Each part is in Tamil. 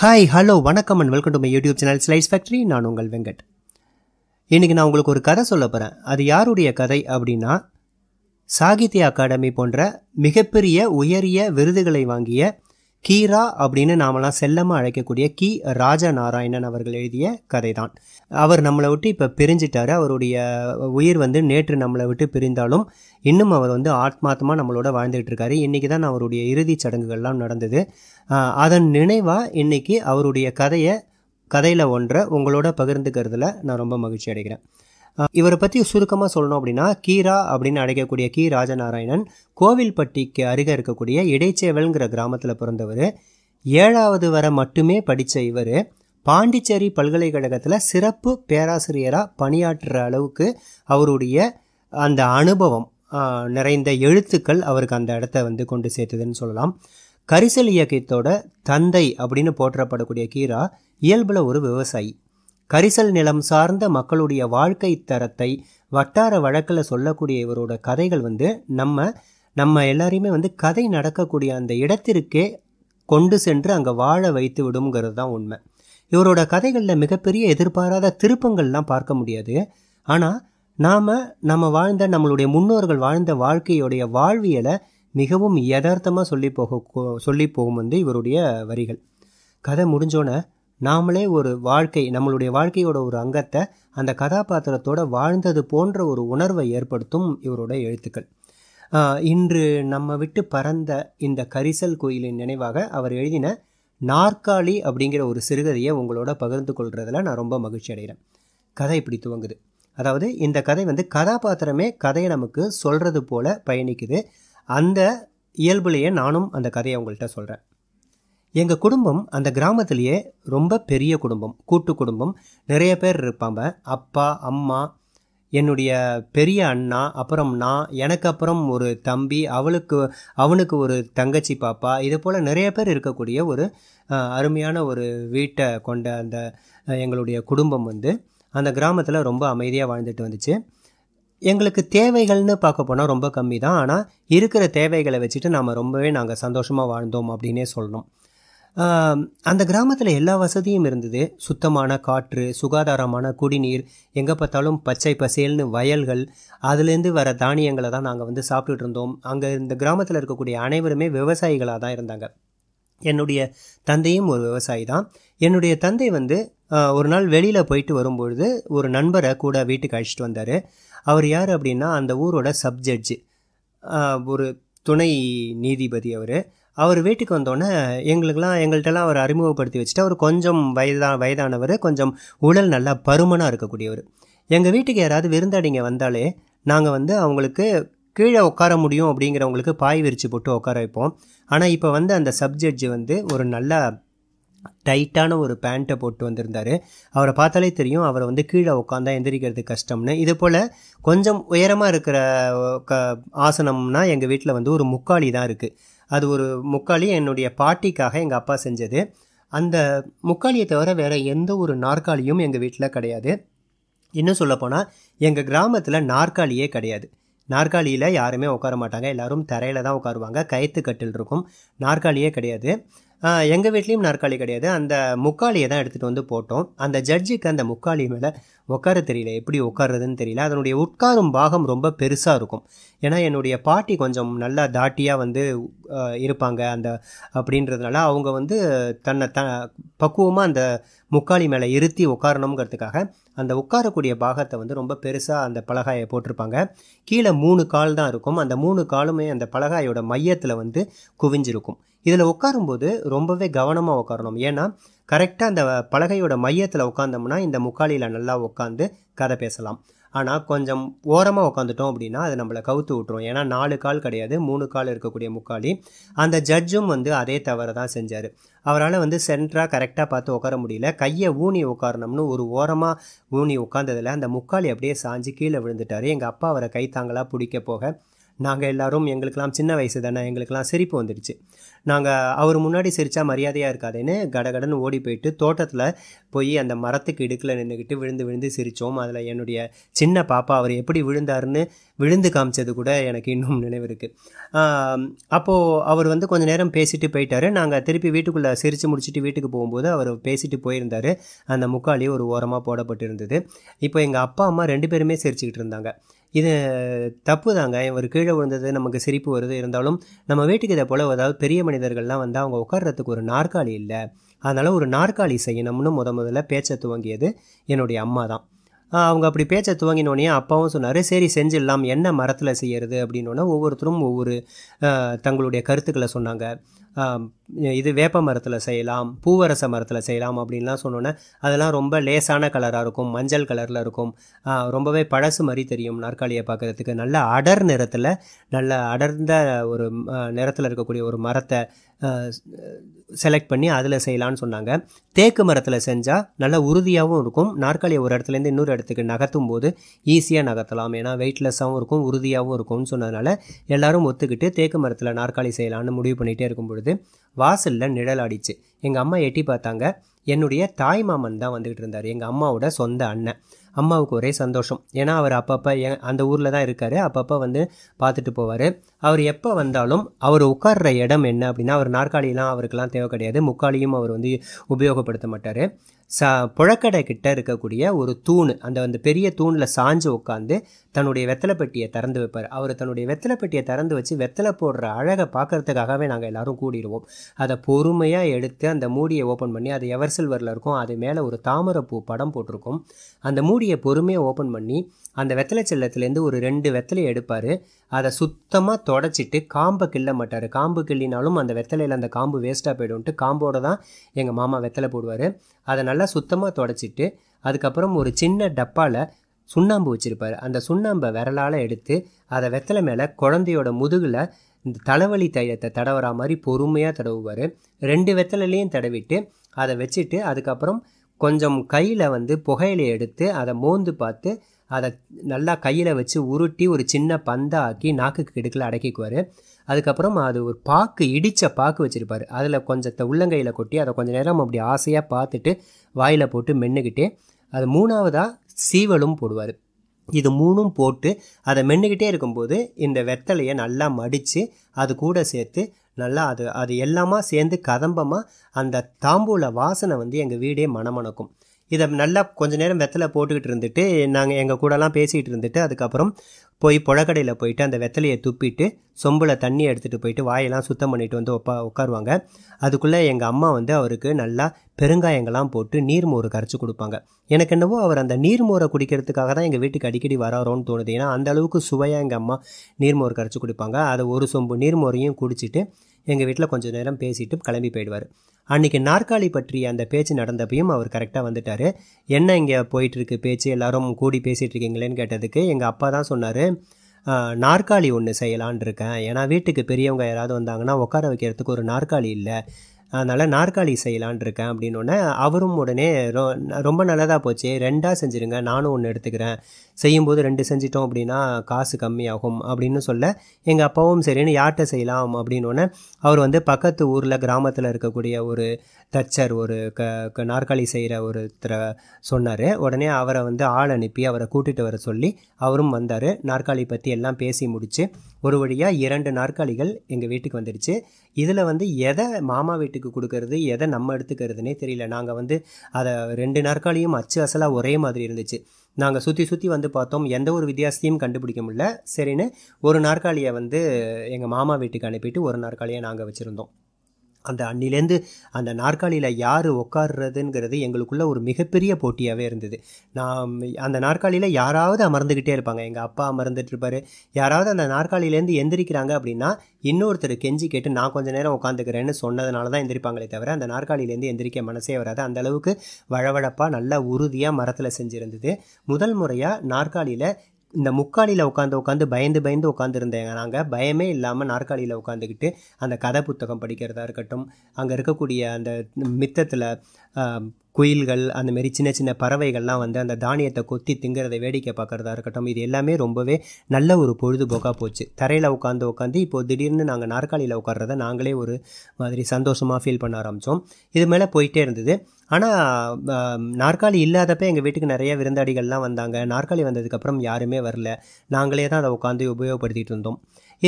ஹாய் ஹலோ வணக்கம் and welcome to my YouTube channel slice factory நான் உங்கள் வெங்கட் இன்றைக்கி நான் உங்களுக்கு ஒரு கதை சொல்ல போகிறேன் அது யாருடைய கதை அப்படின்னா சாகித்ய அகாடமி போன்ற மிகப்பெரிய உயரிய விருதுகளை வாங்கிய கீரா அப்படின்னு நாமெல்லாம் செல்லமாக அழைக்கக்கூடிய கி ராஜநாராயணன் அவர்கள் எழுதிய கதை தான் அவர் நம்மளை விட்டு இப்போ பிரிஞ்சிட்டாரு அவருடைய உயிர் வந்து நேற்று நம்மளை விட்டு பிரிந்தாலும் இன்னும் அவர் வந்து ஆத்மாத்மா நம்மளோட வாழ்ந்துகிட்டு இருக்காரு இன்றைக்கி தான் அவருடைய இறுதிச் சடங்குகள்லாம் நடந்தது அதன் நினைவாக இன்றைக்கி அவருடைய கதையை கதையில் ஒன்றை உங்களோட பகிர்ந்துக்கிறதுல நான் ரொம்ப மகிழ்ச்சி அடைகிறேன் இவரை பற்றி சுருக்கமாக சொல்லணும் அப்படின்னா கீரா அப்படின்னு அழைக்கக்கூடிய கீ ராஜநாராயணன் கோவில்பட்டிக்கு அருகே இருக்கக்கூடிய இடைச்சேவல்ங்கிற கிராமத்தில் பிறந்தவர் ஏழாவது வரை மட்டுமே படித்த இவர் பாண்டிச்சேரி பல்கலைக்கழகத்தில் சிறப்பு பேராசிரியராக பணியாற்றுற அளவுக்கு அவருடைய அந்த அனுபவம் நிறைந்த எழுத்துக்கள் அவருக்கு அந்த இடத்த வந்து கொண்டு சேர்த்ததுன்னு சொல்லலாம் கரிசல் இயக்கத்தோட தந்தை அப்படின்னு போற்றப்படக்கூடிய கீரா இயல்பில் ஒரு விவசாயி கரிசல் நிலம் சார்ந்த மக்களுடைய வாழ்க்கை தரத்தை வட்டார வழக்கில் சொல்லக்கூடிய இவரோட கதைகள் வந்து நம்ம நம்ம எல்லாரையுமே வந்து கதை நடக்கக்கூடிய அந்த இடத்திற்கே கொண்டு சென்று அங்கே வாழ வைத்து விடுங்கிறது தான் உண்மை இவரோட கதைகளில் மிகப்பெரிய எதிர்பாராத திருப்பங்கள்லாம் பார்க்க முடியாது ஆனால் நாம் நம்ம வாழ்ந்த நம்மளுடைய முன்னோர்கள் வாழ்ந்த வாழ்க்கையுடைய வாழ்வியலை மிகவும் யதார்த்தமாக சொல்லி போக சொல்லி போகும் வந்து இவருடைய வரிகள் கதை முடிஞ்சோன்னே நாமளே ஒரு வாழ்க்கை நம்மளுடைய வாழ்க்கையோட ஒரு அங்கத்தை அந்த கதாபாத்திரத்தோட வாழ்ந்தது போன்ற ஒரு உணர்வை ஏற்படுத்தும் இவரோட எழுத்துக்கள் இன்று நம்ம விட்டு பறந்த இந்த கரிசல் கோயிலின் நினைவாக அவர் எழுதின நாற்காலி அப்படிங்கிற ஒரு சிறுகதையை உங்களோட பகிர்ந்து கொள்றதுல நான் ரொம்ப மகிழ்ச்சி அடைகிறேன் கதை இப்படி துவங்குது அதாவது இந்த கதை வந்து கதாபாத்திரமே கதையை நமக்கு சொல்கிறது போல பயணிக்குது அந்த இயல்புலேயே நானும் அந்த கதையை அவங்கள்ட்ட சொல்கிறேன் எங்கள் குடும்பம் அந்த கிராமத்திலேயே ரொம்ப பெரிய குடும்பம் கூட்டு குடும்பம் நிறைய பேர் இருப்பாங்க அப்பா அம்மா என்னுடைய பெரிய அண்ணா அப்புறம் நான் எனக்கு அப்புறம் ஒரு தம்பி அவளுக்கு அவனுக்கு ஒரு தங்கச்சி பாப்பா இது போல் நிறைய பேர் இருக்கக்கூடிய ஒரு அருமையான ஒரு வீட்டை கொண்ட அந்த எங்களுடைய குடும்பம் வந்து அந்த கிராமத்தில் ரொம்ப அமைதியாக வாழ்ந்துட்டு வந்துச்சு எங்களுக்கு தேவைகள்னு பார்க்க போனால் ரொம்ப கம்மி தான் ஆனால் இருக்கிற தேவைகளை வச்சுட்டு நாம் ரொம்பவே நாங்கள் சந்தோஷமாக வாழ்ந்தோம் அப்படின்னே சொல்லணும் அந்த கிராமத்தில் எல்லா வசதியும் இருந்தது சுத்தமான காற்று சுகாதாரமான குடிநீர் எங்கே பார்த்தாலும் பச்சை பசேல்னு வயல்கள் அதுலேருந்து வர தானியங்களை தான் நாங்கள் வந்து சாப்பிட்டுட்டு இருந்தோம் அங்கே இந்த கிராமத்தில் இருக்கக்கூடிய அனைவருமே விவசாயிகளாக தான் இருந்தாங்க என்னுடைய தந்தையும் ஒரு விவசாயி தான் என்னுடைய தந்தை வந்து ஒரு நாள் வெளியில் போயிட்டு வரும்பொழுது ஒரு நண்பரை கூட வீட்டுக்கு அழைச்சிட்டு வந்தார் அவர் யார் அப்படின்னா அந்த ஊரோட சப்ஜட்ஜு ஒரு துணை நீதிபதி அவர் அவர் வீட்டுக்கு வந்தோடனே எங்களுக்கெல்லாம் எங்கள்கிட்டலாம் அவர் அறிமுகப்படுத்தி வச்சுட்டு அவர் கொஞ்சம் வயதா வயதானவர் கொஞ்சம் உடல் நல்லா பருமனாக இருக்கக்கூடியவர் எங்கள் வீட்டுக்கு யாராவது விருந்தாடிங்க வந்தாலே நாங்கள் வந்து அவங்களுக்கு கீழே உட்கார முடியும் அப்படிங்கிறவங்களுக்கு பாய் விரித்து போட்டு உட்கார வைப்போம் ஆனால் இப்போ வந்து அந்த சப்ஜட்ஜு வந்து ஒரு நல்ல டைட்டான ஒரு பேண்ட்டை போட்டு வந்திருந்தார் அவரை பார்த்தாலே தெரியும் அவரை வந்து கீழே உட்காந்தா எந்திரிக்கிறது கஷ்டம்னு இது போல் கொஞ்சம் உயரமாக இருக்கிற க ஆசனம்னா எங்கள் வீட்டில் வந்து ஒரு முக்காலி தான் இருக்குது அது ஒரு முக்காளி என்னுடைய பாட்டிக்காக எங்கள் அப்பா செஞ்சது அந்த முக்காளியை தவிர வேறு எந்த ஒரு நாற்காலியும் எங்கள் வீட்டில் கிடையாது இன்னும் சொல்லப்போனால் எங்கள் கிராமத்தில் நாற்காலியே கிடையாது நாற்காலியில் யாருமே உட்கார மாட்டாங்க எல்லோரும் தரையில் தான் உட்காருவாங்க கயத்து கட்டில் இருக்கும் நாற்காலியே கிடையாது எங்கள் வீட்லேயும் நாற்காலி கிடையாது அந்த முக்காலியை தான் எடுத்துகிட்டு வந்து போட்டோம் அந்த ஜட்ஜுக்கு அந்த முக்காலி மேலே உட்கார தெரியல எப்படி உட்காரதுன்னு தெரியல அதனுடைய உட்காரும் பாகம் ரொம்ப பெருசாக இருக்கும் ஏன்னா என்னுடைய பாட்டி கொஞ்சம் நல்லா தாட்டியாக வந்து இருப்பாங்க அந்த அப்படின்றதுனால அவங்க வந்து தன்னை த பக்குவமாக அந்த முக்காலி மேலே இருத்தி உட்காரணுங்கிறதுக்காக அந்த உட்காரக்கூடிய பாகத்தை வந்து ரொம்ப பெருசாக அந்த பலகாயை போட்டிருப்பாங்க கீழே மூணு கால் தான் இருக்கும் அந்த மூணு காலுமே அந்த பலகாயோட மையத்தில் வந்து குவிஞ்சிருக்கும் இதில் உட்காரும்போது ரொம்பவே கவனமாக உட்காரணும் ஏன்னா கரெக்டாக அந்த பலகையோட மையத்தில் உட்காந்தோம்னா இந்த முக்காலியில் நல்லா உட்காந்து கதை பேசலாம் ஆனால் கொஞ்சம் ஓரமாக உட்காந்துட்டோம் அப்படின்னா அது நம்மளை கவுத்து விட்டுரும் ஏன்னா நாலு கால் கிடையாது மூணு கால் இருக்கக்கூடிய முக்காலி அந்த ஜட்ஜும் வந்து அதே தவறை தான் செஞ்சார் அவரால் வந்து சென்ட்ராக கரெக்டாக பார்த்து உட்கார முடியல கையை ஊனி உட்காரணும்னு ஒரு ஓரமாக ஊனி உட்காந்ததில் அந்த முக்காலி அப்படியே சாஞ்சு கீழே விழுந்துட்டார் எங்கள் அப்பா அவரை கைத்தாங்களாக பிடிக்க போக நாங்கள் எல்லோரும் எங்களுக்கெல்லாம் சின்ன வயசு தானே எங்களுக்கெல்லாம் சிரிப்பு வந்துடுச்சு நாங்கள் அவர் முன்னாடி சிரித்தா மரியாதையாக இருக்காதுன்னு கடகடன் ஓடி போயிட்டு தோட்டத்தில் போய் அந்த மரத்துக்கு இடுக்கில் நின்றுக்கிட்டு விழுந்து விழுந்து சிரித்தோம் அதில் என்னுடைய சின்ன பாப்பா அவர் எப்படி விழுந்தாருன்னு விழுந்து காமிச்சது கூட எனக்கு இன்னும் நினைவு இருக்குது அப்போது அவர் வந்து கொஞ்சம் நேரம் பேசிட்டு போயிட்டார் நாங்கள் திருப்பி வீட்டுக்குள்ளே சிரித்து முடிச்சுட்டு வீட்டுக்கு போகும்போது அவர் பேசிட்டு போயிருந்தார் அந்த முக்காலி ஒரு ஓரமாக போடப்பட்டிருந்தது இப்போ எங்கள் அப்பா அம்மா ரெண்டு பேருமே சிரிச்சுக்கிட்டு இருந்தாங்க இது தப்பு தாங்க இவர் கீழே விழுந்தது நமக்கு சிரிப்பு வருது இருந்தாலும் நம்ம வீட்டுக்கு இதை போல் ஏதாவது பெரிய மனிதர்கள்லாம் வந்து அவங்க உட்கார்றதுக்கு ஒரு நாற்காலி இல்லை அதனால் ஒரு நாற்காலி செய்யணும்னு முத முதல்ல பேச்சை துவங்கியது என்னுடைய அம்மா தான் அவங்க அப்படி பேச்சை துவங்கினோடனே அப்பாவும் சொன்னார் சரி செஞ்சிடலாம் என்ன மரத்தில் செய்கிறது அப்படின்னோடனே ஒவ்வொருத்தரும் ஒவ்வொரு தங்களுடைய கருத்துக்களை சொன்னாங்க இது வேப்ப மரத்தில் செய்யலாம் பூவரச மரத்தில் செய்யலாம் அப்படின்லாம் சொன்னோன்னே அதெல்லாம் ரொம்ப லேசான கலராக இருக்கும் மஞ்சள் கலரில் இருக்கும் ரொம்பவே பழசு மாதிரி தெரியும் நாற்காலியை பார்க்குறதுக்கு நல்ல அடர் நிறத்தில் நல்ல அடர்ந்த ஒரு நிறத்தில் இருக்கக்கூடிய ஒரு மரத்தை செலக்ட் பண்ணி அதில் செய்யலான்னு சொன்னாங்க தேக்கு மரத்தில் செஞ்சால் நல்லா உறுதியாகவும் இருக்கும் நாற்காலியை ஒரு இடத்துலேருந்து இன்னொரு இடத்துக்கு நகர்த்தும் போது ஈஸியாக நகர்த்தலாம் ஏன்னா வெயிட்லெஸ்ஸாகவும் இருக்கும் உறுதியாகவும் இருக்கும்னு சொன்னதுனால எல்லோரும் ஒத்துக்கிட்டு தேக்கு மரத்தில் நாற்காலி செய்யலான்னு முடிவு பண்ணிகிட்டே இருக்கும் பொழுது வாசலில் நிழல் ஆடிச்சு எங்கள் அம்மா எட்டி பார்த்தாங்க என்னுடைய தாய் மாமன் தான் வந்துக்கிட்டு இருந்தார் எங்கள் அம்மாவோட சொந்த அண்ணன் அம்மாவுக்கு ஒரே சந்தோஷம் ஏன்னா அவர் அப்பப்போ அந்த ஊரில் தான் இருக்கார் அப்பப்போ வந்து பார்த்துட்டு போவார் அவர் எப்போ வந்தாலும் அவர் உட்கார்ற இடம் என்ன அப்படின்னா அவர் நாற்காலியெலாம் அவருக்கெல்லாம் தேவை கிடையாது முக்காலியும் அவர் வந்து உபயோகப்படுத்த மாட்டார் ச புழக்கடை கிட்ட இருக்கக்கூடிய ஒரு தூண் அந்த அந்த பெரிய தூணில் சாஞ்சு உட்காந்து தன்னுடைய வெத்தலை பெட்டியை திறந்து வைப்பார் அவர் தன்னுடைய வெத்தலை பெட்டியை திறந்து வச்சு வெத்தலை போடுற அழகை பார்க்குறதுக்காகவே நாங்கள் எல்லோரும் கூடிடுவோம் அதை பொறுமையாக எடுத்து அந்த மூடியை ஓப்பன் பண்ணி அது எவர் சில்வரில் இருக்கும் அது மேலே ஒரு தாமரைப்பூ படம் போட்டிருக்கும் அந்த மூடியை பொறுமையாக ஓப்பன் பண்ணி அந்த வெத்தலை செல்லத்துலேருந்து ஒரு ரெண்டு வெத்தலை எடுப்பார் அதை சுத்தமாக தொடச்சிட்டு காம்பை கிள்ள மாட்டார் காம்பு கிள்ளினாலும் அந்த வெத்தலையில் அந்த காம்பு வேஸ்ட்டாக போய்டும்ட்டு காம்போடு தான் எங்கள் மாமா வெத்தலை போடுவார் அதை நல்லா சுத்தமாக தொடச்சிட்டு அதுக்கப்புறம் ஒரு சின்ன டப்பாவில் சுண்ணாம்பு வச்சுருப்பார் அந்த சுண்ணாம்பை விரலால் எடுத்து அதை வெத்தலை மேலே குழந்தையோட முதுகில் இந்த தலைவலி தைலத்தை தடவுற மாதிரி பொறுமையாக தடவுவார் ரெண்டு வெத்தலையும் தடவிட்டு அதை வச்சுட்டு அதுக்கப்புறம் கொஞ்சம் கையில் வந்து புகையிலையை எடுத்து அதை மோந்து பார்த்து அதை நல்லா கையில் வச்சு உருட்டி ஒரு சின்ன பந்தை ஆக்கி நாக்குக்கு கிடுக்கில் அடக்கிக்குவார் அதுக்கப்புறம் அது ஒரு பாக்கு இடித்த பாக்கு வச்சுருப்பார் அதில் கொஞ்சத்தை உள்ளங்கையில் கொட்டி அதை கொஞ்சம் நேரம் அப்படி ஆசையாக பார்த்துட்டு வாயில் போட்டு மென்னுக்கிட்டு அது மூணாவதாக சீவலும் போடுவார் இது மூணும் போட்டு அதை மென்னுக்கிட்டே இருக்கும்போது இந்த வெத்தலையை நல்லா மடித்து அது கூட சேர்த்து நல்லா அது அது எல்லாமா சேர்ந்து கதம்பமாக அந்த தாம்பூல வாசனை வந்து எங்கள் வீடே மணமணக்கும் இதை நல்லா கொஞ்ச நேரம் வெத்தலை போட்டுக்கிட்டு இருந்துட்டு நாங்கள் எங்கள் கூடலாம் பேசிகிட்டு இருந்துட்டு அதுக்கப்புறம் போய் புழக்கடையில் போயிட்டு அந்த வெத்தலையை துப்பிட்டு சொம்பில் தண்ணி எடுத்துகிட்டு போயிட்டு வாயெல்லாம் சுத்தம் பண்ணிட்டு வந்து உப்பா உட்காருவாங்க அதுக்குள்ளே எங்கள் அம்மா வந்து அவருக்கு நல்லா பெருங்காயங்கள்லாம் போட்டு நீர்மோரை கரைச்சி கொடுப்பாங்க எனக்கு என்னவோ அவர் அந்த நீர்மோரை குடிக்கிறதுக்காக தான் எங்கள் வீட்டுக்கு அடிக்கடி வராரோன்னு தோணுது ஏன்னா அந்த அளவுக்கு சுவையாக எங்கள் அம்மா நீர்மோரை கரைச்சி கொடுப்பாங்க அதை ஒரு சொம்பு நீர்மோரையும் குடிச்சிட்டு எங்கள் வீட்டில் கொஞ்சம் நேரம் பேசிட்டு கிளம்பி போயிடுவார் அன்றைக்கி நாற்காலி பற்றி அந்த பேச்சு நடந்தப்பையும் அவர் கரெக்டாக வந்துட்டார் என்ன இங்கே போயிட்டுருக்கு பேச்சு எல்லாரும் கூடி பேசிகிட்டு இருக்கீங்களேன்னு கேட்டதுக்கு எங்கள் அப்பா தான் சொன்னார் நாற்காலி ஒன்று செய்யலான் இருக்கேன் ஏன்னா வீட்டுக்கு பெரியவங்க யாராவது வந்தாங்கன்னா உட்கார வைக்கிறதுக்கு ஒரு நாற்காலி இல்லை அதனால் நாற்காலி செய்யலான் இருக்கேன் அப்படின்னோடனே அவரும் உடனே ரொ ரொம்ப நல்லதாக போச்சு ரெண்டாக செஞ்சுருங்க நானும் ஒன்று எடுத்துக்கிறேன் செய்யும்போது ரெண்டு செஞ்சிட்டோம் அப்படின்னா காசு கம்மியாகும் அப்படின்னு சொல்ல எங்கள் அப்பாவும் சரின்னு யார்கிட்ட செய்யலாம் அப்படின்னோடனே அவர் வந்து பக்கத்து ஊரில் கிராமத்தில் இருக்கக்கூடிய ஒரு தச்சர் ஒரு க நாற்காலி செய்கிற ஒருத்தரை சொன்னார் உடனே அவரை வந்து ஆள் அனுப்பி அவரை கூட்டிகிட்டு வர சொல்லி அவரும் வந்தார் நாற்காலி பற்றி எல்லாம் பேசி முடித்து ஒரு வழியாக இரண்டு நாற்காலிகள் எங்கள் வீட்டுக்கு வந்துடுச்சு இதில் வந்து எதை மாமா வீட்டு வீட்டுக்கு கொடுக்கறது எதை நம்ம எடுத்துக்கிறதுனே தெரியல நாங்கள் வந்து அதை ரெண்டு நாற்காலியும் அச்சு அசலாக ஒரே மாதிரி இருந்துச்சு நாங்கள் சுற்றி சுற்றி வந்து பார்த்தோம் எந்த ஒரு வித்தியாசத்தையும் கண்டுபிடிக்க முடியல சரின்னு ஒரு நாற்காலியை வந்து எங்கள் மாமா வீட்டுக்கு அனுப்பிட்டு ஒரு நாற்காலியை நாங்கள் வச்சுருந்தோம் அந்த அன்னிலேருந்து அந்த நாற்காலியில் யார் உட்காருறதுங்கிறது எங்களுக்குள்ளே ஒரு மிகப்பெரிய போட்டியாகவே இருந்தது நான் அந்த நாற்காலியில் யாராவது அமர்ந்துக்கிட்டே இருப்பாங்க எங்கள் அப்பா அமர்ந்துட்டுருப்பார் யாராவது அந்த நாற்காலியிலேருந்து எந்திரிக்கிறாங்க அப்படின்னா இன்னொருத்தர் கெஞ்சி கேட்டு நான் கொஞ்சம் நேரம் உட்காந்துக்கிறேன்னு சொன்னதுனால தான் எந்திரிப்பாங்களே தவிர அந்த நாற்காலியிலேருந்து எந்திரிக்க மனசே வராது அந்தளவுக்கு வழவழப்பாக நல்லா உறுதியாக மரத்தில் செஞ்சுருந்தது முதல் முறையாக நாற்காலியில் இந்த முக்காலியில் உட்காந்து உட்காந்து பயந்து பயந்து உட்காந்துருந்தேங்க நாங்கள் பயமே இல்லாமல் நாற்காலியில் உட்காந்துக்கிட்டு அந்த கதை புத்தகம் படிக்கிறதா இருக்கட்டும் அங்கே இருக்கக்கூடிய அந்த மித்தத்தில் குயில்கள் அந்த மாரி சின்ன சின்ன பறவைகள்லாம் வந்து அந்த தானியத்தை கொத்தி திங்கிறத வேடிக்கை பார்க்குறதா இருக்கட்டும் இது எல்லாமே ரொம்பவே நல்ல ஒரு பொழுதுபோக்காக போச்சு தரையில் உட்காந்து உட்காந்து இப்போது திடீர்னு நாங்கள் நாற்காலியில் உட்காடுறத நாங்களே ஒரு மாதிரி சந்தோஷமாக ஃபீல் பண்ண ஆரம்பித்தோம் இது மேலே போயிட்டே இருந்தது ஆனால் நாற்காலி இல்லாதப்ப எங்கள் வீட்டுக்கு நிறைய விருந்தாடிகள்லாம் வந்தாங்க நாற்காலி வந்ததுக்கப்புறம் யாருமே வரல நாங்களே தான் அதை உட்காந்து உபயோகப்படுத்திகிட்டு இருந்தோம்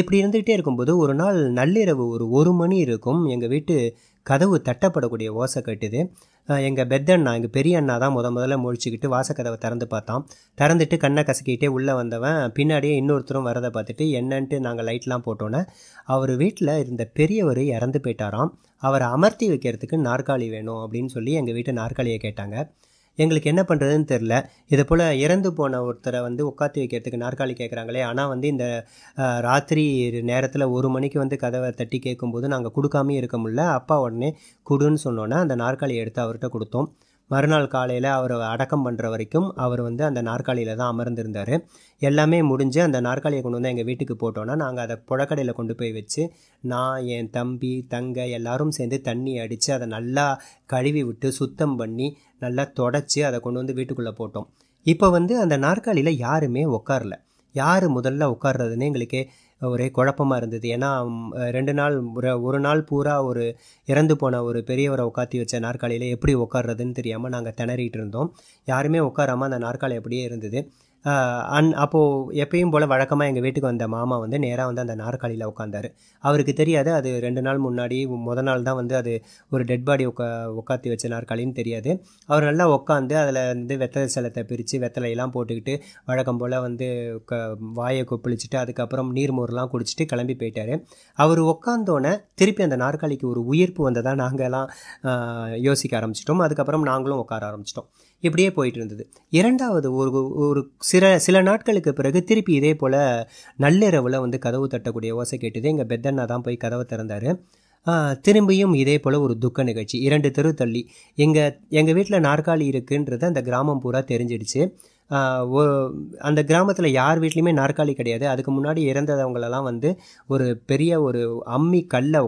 இப்படி இருந்துகிட்டே இருக்கும்போது ஒரு நாள் நள்ளிரவு ஒரு ஒரு மணி இருக்கும் எங்கள் வீட்டு கதவு தட்டப்படக்கூடிய ஓசை கட்டுது எங்கள் பெத்தண்ணா எங்கள் பெரிய அண்ணா தான் முத முதல்ல முழிச்சுக்கிட்டு வாசக்கதவை திறந்து பார்த்தான் திறந்துட்டு கண்ணை கசக்கிட்டே உள்ளே வந்தவன் பின்னாடியே இன்னொருத்தரும் வரதை பார்த்துட்டு என்னன்ட்டு நாங்கள் லைட்லாம் போட்டோன்னே அவர் வீட்டில் இருந்த பெரியவர் இறந்து போயிட்டாராம் அவரை அமர்த்தி வைக்கிறதுக்கு நாற்காலி வேணும் அப்படின்னு சொல்லி எங்கள் வீட்டு நாற்காலியை கேட்டாங்க எங்களுக்கு என்ன பண்ணுறதுன்னு தெரில இதை போல் இறந்து போன ஒருத்தரை வந்து உட்காத்தி வைக்கிறதுக்கு நாற்காலி கேட்குறாங்களே ஆனால் வந்து இந்த ராத்திரி நேரத்தில் ஒரு மணிக்கு வந்து கதவை தட்டி கேட்கும்போது நாங்கள் கொடுக்காமே இருக்க முடியல அப்பா உடனே கொடுன்னு சொன்னோன்னே அந்த நாற்காலி எடுத்து அவர்கிட்ட கொடுத்தோம் மறுநாள் காலையில் அவரை அடக்கம் பண்ணுற வரைக்கும் அவர் வந்து அந்த நாற்காலியில் தான் அமர்ந்திருந்தார் எல்லாமே முடிஞ்சு அந்த நாற்காலியை கொண்டு வந்து எங்கள் வீட்டுக்கு போட்டோன்னா நாங்கள் அதை புழக்கடையில் கொண்டு போய் வச்சு நான் என் தம்பி தங்க எல்லாரும் சேர்ந்து தண்ணி அடித்து அதை நல்லா கழுவி விட்டு சுத்தம் பண்ணி நல்லா தொடச்சி அதை கொண்டு வந்து வீட்டுக்குள்ளே போட்டோம் இப்போ வந்து அந்த நாற்காலியில் யாருமே உட்காரல யார் முதல்ல உட்கார்றதுன்னு எங்களுக்கே ஒரே குழப்பமாக இருந்தது ஏன்னா ரெண்டு நாள் ஒரு நாள் பூரா ஒரு இறந்து போன ஒரு பெரியவரை உட்காத்தி வச்ச நாற்காலியில் எப்படி உட்காடுறதுன்னு தெரியாமல் நாங்கள் திணறிட்டு இருந்தோம் யாருமே உட்காராமல் அந்த நாற்காலி அப்படியே இருந்தது அன் அப்போது எப்பயும் போல் வழக்கமாக எங்கள் வீட்டுக்கு வந்த மாமா வந்து நேராக வந்து அந்த நாற்காலியில் உட்காந்தார் அவருக்கு தெரியாது அது ரெண்டு நாள் முன்னாடி முதல் நாள் தான் வந்து அது ஒரு டெட் பாடி உட்கா உட்காத்தி வச்ச நாற்காலின்னு தெரியாது அவர் நல்லா உட்காந்து அதில் வந்து வெத்தலை செலத்தை பிரித்து வெத்தலையெல்லாம் போட்டுக்கிட்டு வழக்கம் போல் வந்து க வாயை கொப்பளிச்சுட்டு அதுக்கப்புறம் நீர்மோர்லாம் குடிச்சிட்டு கிளம்பி போயிட்டார் அவர் உட்காந்தோன்னே திருப்பி அந்த நாற்காலிக்கு ஒரு உயிர்ப்பு வந்ததாக நாங்கள்லாம் யோசிக்க ஆரம்பிச்சிட்டோம் அதுக்கப்புறம் நாங்களும் உட்கார ஆரம்பிச்சிட்டோம் இப்படியே போயிட்டு இருந்தது இரண்டாவது ஒரு ஒரு சில சில நாட்களுக்கு பிறகு திருப்பி இதே போல் நள்ளிரவில் வந்து கதவு தட்டக்கூடிய ஓசை கேட்டது எங்கள் பெத்தண்ணா தான் போய் கதவை திறந்தார் திரும்பியும் இதே போல் ஒரு துக்க நிகழ்ச்சி இரண்டு தெரு தள்ளி எங்கள் எங்கள் வீட்டில் நாற்காலி இருக்குன்றது அந்த கிராமம் பூரா தெரிஞ்சிடுச்சு அந்த கிராமத்தில் யார் வீட்லேயுமே நாற்காலி கிடையாது அதுக்கு முன்னாடி இறந்ததவங்களெல்லாம் வந்து ஒரு பெரிய ஒரு அம்மி கல்லை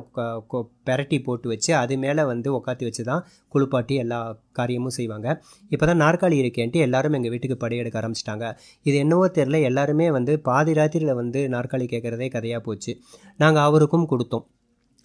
பெரட்டி போட்டு வச்சு அது மேலே வந்து உக்காத்தி வச்சு தான் குளிப்பாட்டி எல்லா காரியமும் செய்வாங்க இப்போ தான் நாற்காலி இருக்கேன்ட்டு எல்லாரும் எங்கள் வீட்டுக்கு படையெடுக்க ஆரம்பிச்சிட்டாங்க இது என்னவோ தெரில எல்லாருமே வந்து பாதி ராத்திரியில் வந்து நாற்காலி கேட்குறதே கதையாக போச்சு நாங்கள் அவருக்கும் கொடுத்தோம்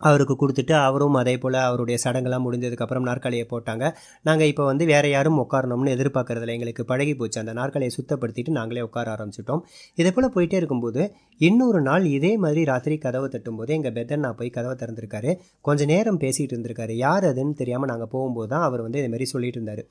அவருக்கு கொடுத்துட்டு அவரும் அதே போல் அவருடைய சடங்கெல்லாம் முடிஞ்சதுக்கப்புறம் நாற்காலியை போட்டாங்க நாங்கள் இப்போ வந்து வேறு யாரும் உட்காரணும்னு எதிர்பார்க்குறதில்ல எங்களுக்கு பழகி போச்சு அந்த நாற்காலியை சுத்தப்படுத்திட்டு நாங்களே உட்கார ஆரம்பிச்சிட்டோம் இதே போல் போயிட்டே இருக்கும்போது இன்னொரு நாள் இதே மாதிரி ராத்திரி கதவை தட்டும்போது எங்கள் பெத்தண்ணா போய் கதவை திறந்திருக்காரு கொஞ்சம் நேரம் பேசிகிட்டு இருந்திருக்காரு யார் அதுன்னு தெரியாமல் நாங்கள் போகும்போது தான் அவர் வந்து இதை மாதிரி சொல்லிட்டு இருந்தார்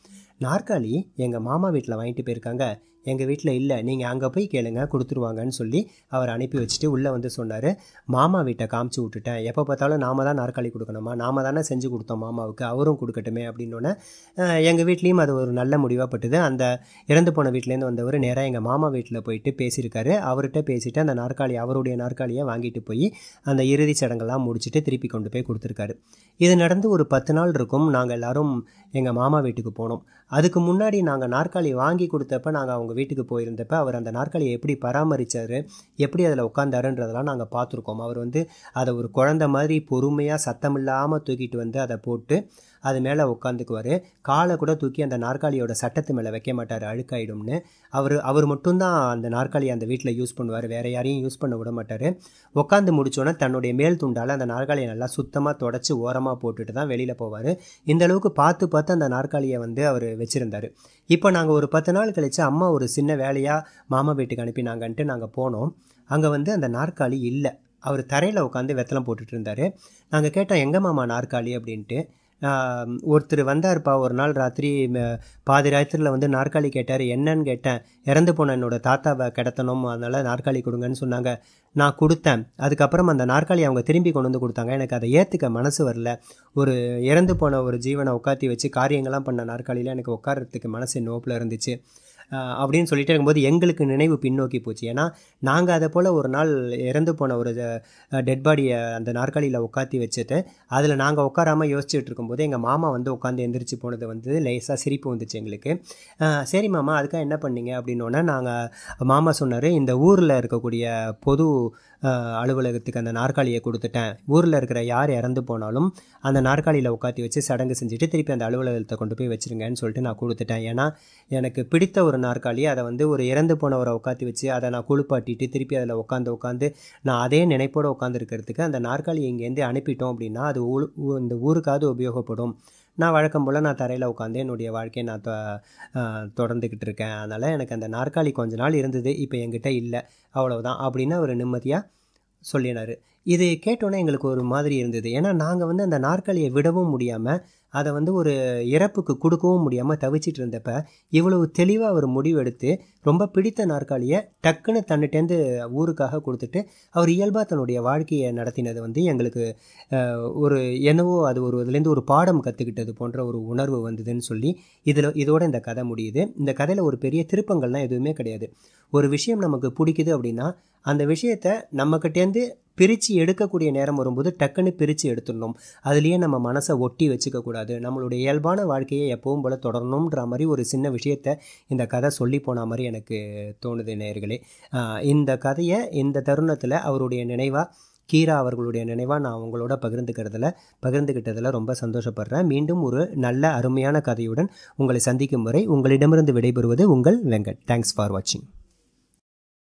நாற்காலி எங்கள் மாமா வீட்டில் வாங்கிட்டு போயிருக்காங்க எங்கள் வீட்டில் இல்லை நீங்கள் அங்கே போய் கேளுங்க கொடுத்துருவாங்கன்னு சொல்லி அவர் அனுப்பி வச்சுட்டு உள்ளே வந்து சொன்னார் மாமா வீட்டை காமிச்சு விட்டுட்டேன் எப்போ பார்த்தாலும் நாம தான் நாற்காலி கொடுக்கணுமா நாம தானே செஞ்சு கொடுத்தோம் மாமாவுக்கு அவரும் கொடுக்கட்டுமே அப்படின்னோடனே எங்கள் வீட்லேயும் அது ஒரு நல்ல முடிவாக பட்டுது அந்த இறந்து போன வீட்டிலேருந்து வந்தவர் நேராக எங்கள் மாமா வீட்டில் போயிட்டு பேசியிருக்காரு அவர்கிட்ட பேசிவிட்டு அந்த நாற்காலி அவருடைய நாற்காலியை வாங்கிட்டு போய் அந்த இறுதி சடங்கெல்லாம் முடிச்சுட்டு திருப்பி கொண்டு போய் கொடுத்துருக்காரு இது நடந்து ஒரு பத்து நாள் இருக்கும் நாங்கள் எல்லோரும் எங்கள் மாமா வீட்டுக்கு போனோம் அதுக்கு முன்னாடி நாங்கள் நாற்காலி வாங்கி கொடுத்தப்ப நாங்கள் அவங்க வீட்டுக்கு போயிருந்தப்ப அவர் அந்த நாற்காலியை எப்படி பராமரித்தார் எப்படி அதில் உட்காந்தாருன்றதெல்லாம் நாங்கள் பார்த்துருக்கோம் அவர் வந்து அதை ஒரு குழந்த மாதிரி பொறுமையாக சத்தமில்லாமல் தூக்கிட்டு வந்து அதை போட்டு அது மேலே உட்காந்துக்குவார் காலை கூட தூக்கி அந்த நாற்காலியோட சட்டத்து மேலே வைக்க மாட்டார் அழுக்காயிடும்னு அவர் அவர் மட்டும்தான் அந்த நாற்காலியை அந்த வீட்டில் யூஸ் பண்ணுவார் வேறு யாரையும் யூஸ் பண்ண விட மாட்டார் உட்காந்து முடித்தோன்னே தன்னுடைய மேல் துண்டால் அந்த நாற்காலியை நல்லா சுத்தமாக தொடச்சி ஓரமாக போட்டுட்டு தான் வெளியில் போவார் இந்தளவுக்கு பார்த்து பார்த்து அந்த நாற்காலியை வந்து அவர் வச்சுருந்தார் இப்போ நாங்கள் ஒரு பத்து நாள் கழித்து அம்மா ஒரு சின்ன வேலையாக மாமா வீட்டுக்கு அனுப்பினாங்கன்ட்டு நாங்கள் போனோம் அங்கே வந்து அந்த நாற்காலி இல்லை அவர் தரையில் உட்காந்து வெத்தலம் போட்டுட்டு இருந்தார் நாங்கள் கேட்டோம் எங்கள் மாமா நாற்காலி அப்படின்ட்டு ஒருத்தர் வந்தார்ப்பா ஒரு நாள் ராத்திரி பாதி ராத்திரியில் வந்து நாற்காலி கேட்டார் என்னன்னு கேட்டேன் இறந்து போன என்னோடய தாத்தாவை கிடத்தணும் அதனால் நாற்காலி கொடுங்கன்னு சொன்னாங்க நான் கொடுத்தேன் அதுக்கப்புறம் அந்த நாற்காலி அவங்க திரும்பி கொண்டு வந்து கொடுத்தாங்க எனக்கு அதை ஏற்றுக்க மனசு வரல ஒரு இறந்து போன ஒரு ஜீவனை உட்காத்தி வச்சு காரியங்கள்லாம் பண்ண நாற்காலியில் எனக்கு உட்காரத்துக்கு மனசு நோப்பில் இருந்துச்சு அப்படின்னு சொல்லிட்டு இருக்கும்போது எங்களுக்கு நினைவு பின்னோக்கி போச்சு ஏன்னா நாங்கள் அதை போல் ஒரு நாள் இறந்து போன ஒரு டெட் பாடியை அந்த நாற்காலியில் உட்காத்தி வச்சுட்டு அதில் நாங்கள் உட்காராமல் யோசிச்சுட்டு இருக்கும்போது எங்கள் மாமா வந்து உட்காந்து எந்திரிச்சு போனது வந்து லேசாக சிரிப்பு வந்துச்சு எங்களுக்கு சரி மாமா அதுக்காக என்ன பண்ணீங்க அப்படின்னோன்னா நாங்கள் மாமா சொன்னார் இந்த ஊரில் இருக்கக்கூடிய பொது அலுவலகத்துக்கு அந்த நாற்காலியை கொடுத்துட்டேன் ஊரில் இருக்கிற யார் இறந்து போனாலும் அந்த நாற்காலியில் உட்காத்தி வச்சு சடங்கு செஞ்சுட்டு திருப்பி அந்த அலுவலகத்தை கொண்டு போய் வச்சுருங்கன்னு சொல்லிட்டு நான் கொடுத்துட்டேன் ஏன்னா எனக்கு பிடித்த ஒரு ஒரு நாற்காலி அதை வந்து ஒரு இறந்து போனவரை உட்காந்து வச்சு அதை நான் குளிப்பாட்டிட்டு திருப்பி அதில் உட்காந்து உட்காந்து நான் அதே நினைப்போடு உட்காந்துருக்கிறதுக்கு அந்த நாற்காலி இங்கேருந்து அனுப்பிட்டோம் அப்படின்னா அது இந்த ஊருக்காவது உபயோகப்படும் நான் வழக்கம் போல் நான் தரையில் உட்காந்து என்னுடைய வாழ்க்கையை நான் தொடர்ந்துக்கிட்டு இருக்கேன் அதனால் எனக்கு அந்த நாற்காலி கொஞ்ச நாள் இருந்தது இப்போ என்கிட்ட இல்லை அவ்வளோதான் அப்படின்னு ஒரு நிம்மதியாக சொல்லினார் இது கேட்டோன்னே எங்களுக்கு ஒரு மாதிரி இருந்தது ஏன்னா நாங்கள் வந்து அந்த நாற்காலியை விடவும் முடியாமல் அதை வந்து ஒரு இறப்புக்கு கொடுக்கவும் முடியாமல் தவிச்சிட்டு இருந்தப்ப இவ்வளவு தெளிவாக அவர் முடிவெடுத்து ரொம்ப பிடித்த நாற்காலியை டக்குன்னு தன்னிட்டேந்து ஊருக்காக கொடுத்துட்டு அவர் இயல்பாக தன்னுடைய வாழ்க்கையை நடத்தினது வந்து எங்களுக்கு ஒரு என்னவோ அது ஒரு இதுலேருந்து ஒரு பாடம் கற்றுக்கிட்டது போன்ற ஒரு உணர்வு வந்ததுன்னு சொல்லி இதில் இதோட இந்த கதை முடியுது இந்த கதையில் ஒரு பெரிய திருப்பங்கள்லாம் எதுவுமே கிடையாது ஒரு விஷயம் நமக்கு பிடிக்குது அப்படின்னா அந்த விஷயத்தை நம்மக்கிட்டேருந்து பிரித்து எடுக்கக்கூடிய நேரம் வரும்போது டக்குன்னு பிரித்து எடுத்துடணும் அதுலேயே நம்ம மனசை ஒட்டி வச்சுக்கக்கூடாது நம்மளுடைய இயல்பான வாழ்க்கையை எப்பவும் போல் தொடரணுன்ற மாதிரி ஒரு சின்ன விஷயத்த இந்த கதை சொல்லி போன மாதிரி எனக்கு தோணுது நேர்களே இந்த கதையை இந்த தருணத்தில் அவருடைய நினைவாக கீரா அவர்களுடைய நினைவாக நான் அவங்களோட பகிர்ந்துக்கிறதுல பகிர்ந்துக்கிட்டதில் ரொம்ப சந்தோஷப்படுறேன் மீண்டும் ஒரு நல்ல அருமையான கதையுடன் உங்களை சந்திக்கும் வரை உங்களிடமிருந்து விடைபெறுவது உங்கள் வெங்கட் தேங்க்ஸ் ஃபார் வாட்சிங்